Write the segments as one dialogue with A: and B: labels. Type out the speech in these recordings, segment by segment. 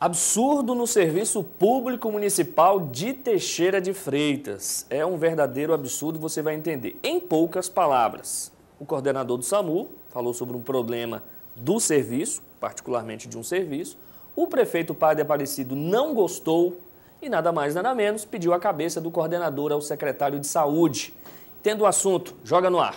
A: Absurdo no serviço público municipal de Teixeira de Freitas. É um verdadeiro absurdo, você vai entender. Em poucas palavras, o coordenador do SAMU falou sobre um problema do serviço, particularmente de um serviço. O prefeito Padre Aparecido não gostou e nada mais nada menos pediu a cabeça do coordenador ao secretário de Saúde. Tendo o assunto, joga no ar.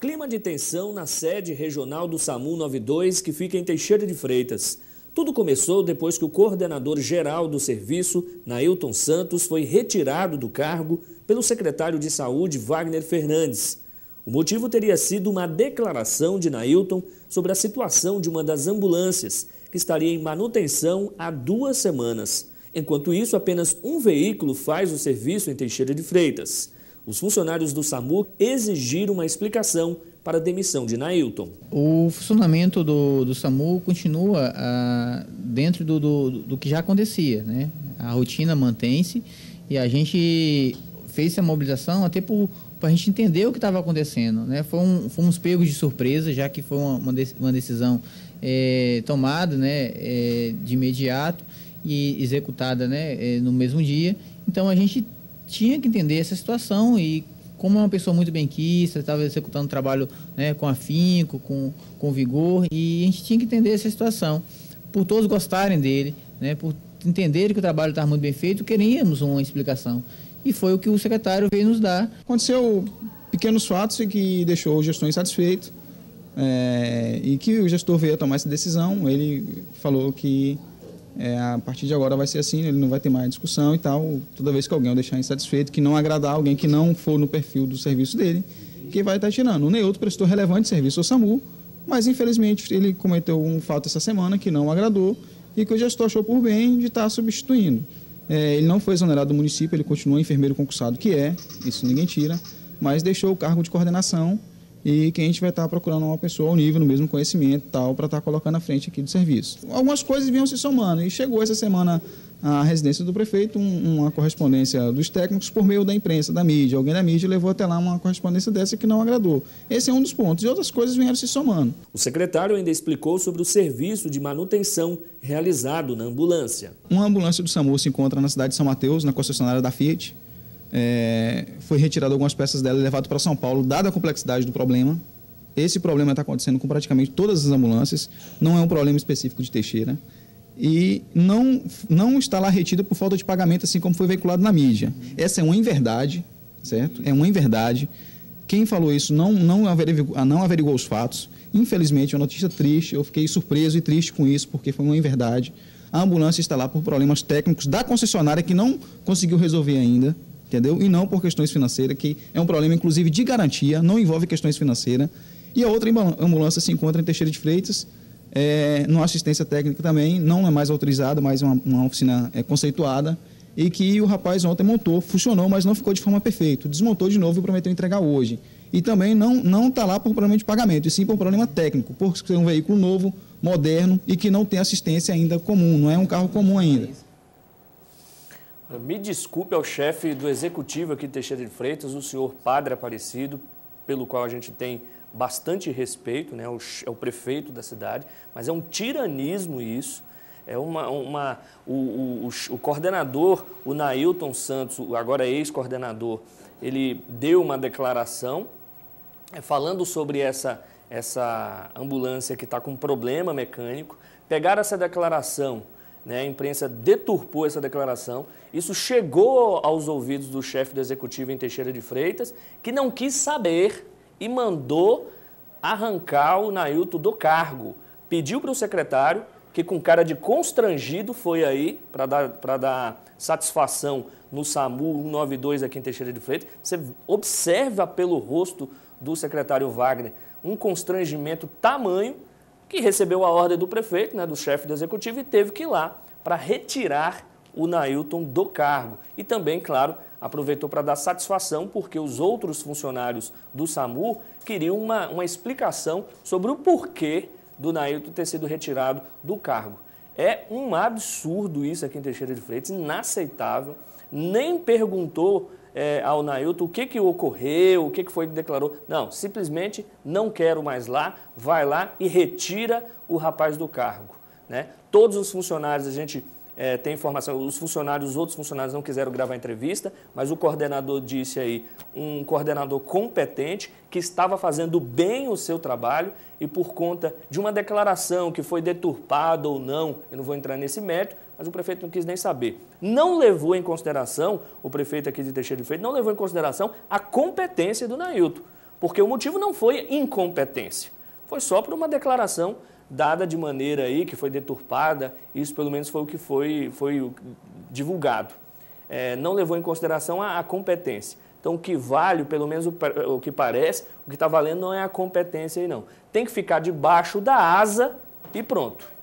A: Clima de tensão na sede regional do SAMU 92, que fica em Teixeira de Freitas. Tudo começou depois que o coordenador geral do serviço, Nailton Santos, foi retirado do cargo pelo secretário de Saúde, Wagner Fernandes. O motivo teria sido uma declaração de Nailton sobre a situação de uma das ambulâncias, que estaria em manutenção há duas semanas. Enquanto isso, apenas um veículo faz o serviço em Teixeira de Freitas. Os funcionários do SAMU exigiram uma explicação para a demissão de Nailton.
B: O funcionamento do, do SAMU continua ah, dentro do, do, do, que já acontecia. Né? A rotina mantém-se e a gente fez essa mobilização até para a gente entender o que estava acontecendo. Né? Foi um, fomos pegos de surpresa, já que foi uma, uma decisão é, tomada né, é, de imediato e executada né, é, no mesmo dia. Então a gente tinha que entender essa situação e como é uma pessoa muito benquista, estava executando o trabalho né, com afinco, com, com vigor, e a gente tinha que entender essa situação. Por todos gostarem dele, né, por entenderem que o trabalho estava muito bem feito, queríamos uma explicação. E foi o que o secretário veio nos dar. Aconteceu pequenos fatos
C: e que deixou o gestor insatisfeito, é, e que o gestor veio a tomar essa decisão. Ele falou que é, a partir de agora vai ser assim, ele não vai ter mais discussão e tal. Toda vez que alguém o deixar insatisfeito, que não agradar alguém que não for no perfil do serviço dele, que vai estar tá tirando. O Neuto prestou relevante serviço ao SAMU, mas infelizmente ele cometeu um fato essa semana que não agradou e que o gestor achou por bem de estar tá substituindo. É, ele não foi exonerado do município, ele continua enfermeiro concursado, que é, isso ninguém tira, mas deixou o cargo de coordenação e que a gente vai estar procurando uma pessoa ao nível, no mesmo conhecimento tal, para estar colocando na frente aqui do serviço. Algumas coisas vinham se somando e chegou essa semana à residência do prefeito um, uma correspondência dos técnicos por meio da imprensa, da mídia. Alguém da mídia levou até lá uma correspondência dessa que não agradou. Esse é um dos pontos. E outras coisas vieram se somando. O secretário ainda
A: explicou sobre o serviço de manutenção realizado na ambulância.
C: Uma ambulância do SAMU se encontra na cidade de São Mateus, na concessionária da Fiat é, foi retirado algumas peças dela e levado para São Paulo, dada a complexidade do problema. Esse problema está acontecendo com praticamente todas as ambulâncias, não é um problema específico de Teixeira. E não, não está lá retida por falta de pagamento, assim como foi veiculado na mídia. Essa é uma inverdade, certo? É uma inverdade. Quem falou isso não, não, averigou, ah, não averigou os fatos. Infelizmente, é uma notícia triste. Eu fiquei surpreso e triste com isso, porque foi uma inverdade. A ambulância está lá por problemas técnicos da concessionária que não conseguiu resolver ainda entendeu? E não por questões financeiras, que é um problema, inclusive, de garantia, não envolve questões financeiras. E a outra ambulância se encontra em Teixeira de Freitas, é, numa assistência técnica também, não é mais autorizada, mas uma, uma oficina é, conceituada, e que o rapaz ontem montou, funcionou, mas não ficou de forma perfeita, desmontou de novo e prometeu entregar hoje. E também não está lá por problema de pagamento, e sim por problema técnico, porque é um veículo novo, moderno e que não tem assistência ainda comum, não é um carro comum ainda.
A: Me desculpe ao chefe do executivo aqui de Teixeira de Freitas, o senhor Padre Aparecido, pelo qual a gente tem bastante respeito, né? é o prefeito da cidade, mas é um tiranismo isso. É uma, uma o, o, o, coordenador, o Nailton Santos, agora ex-coordenador, ele deu uma declaração é, falando sobre essa, essa ambulância que está com problema mecânico. Pegaram essa declaração né, a imprensa deturpou essa declaração. Isso chegou aos ouvidos do chefe do executivo em Teixeira de Freitas, que não quis saber e mandou arrancar o Nailton do cargo. Pediu para o secretário, que com cara de constrangido foi aí para dar, dar satisfação no SAMU 192 aqui em Teixeira de Freitas. Você observa pelo rosto do secretário Wagner um constrangimento tamanho que recebeu a ordem do prefeito, né, do chefe do executivo, e teve que ir lá para retirar o Nailton do cargo. E também, claro, aproveitou para dar satisfação, porque os outros funcionários do SAMU queriam uma, uma explicação sobre o porquê do Nailton ter sido retirado do cargo. É um absurdo isso aqui em Teixeira de Freitas, inaceitável. Nem perguntou é, ao Nailton o que, que ocorreu, o que, que foi que declarou. Não, simplesmente não quero mais lá, vai lá e retira o rapaz do cargo. Né? Todos os funcionários a gente é, tem informação, os funcionários, os outros funcionários não quiseram gravar a entrevista, mas o coordenador disse aí, um coordenador competente, que estava fazendo bem o seu trabalho e por conta de uma declaração que foi deturpada ou não, eu não vou entrar nesse mérito, mas o prefeito não quis nem saber. Não levou em consideração, o prefeito aqui de Teixeira de Freitas, não levou em consideração a competência do Nailton, porque o motivo não foi incompetência, foi só por uma declaração dada de maneira aí que foi deturpada, isso pelo menos foi o que foi, foi divulgado. É, não levou em consideração a, a, competência. Então, o que vale, pelo menos o, o que parece, o que está valendo não é a competência aí, não. Tem que ficar debaixo da asa e pronto.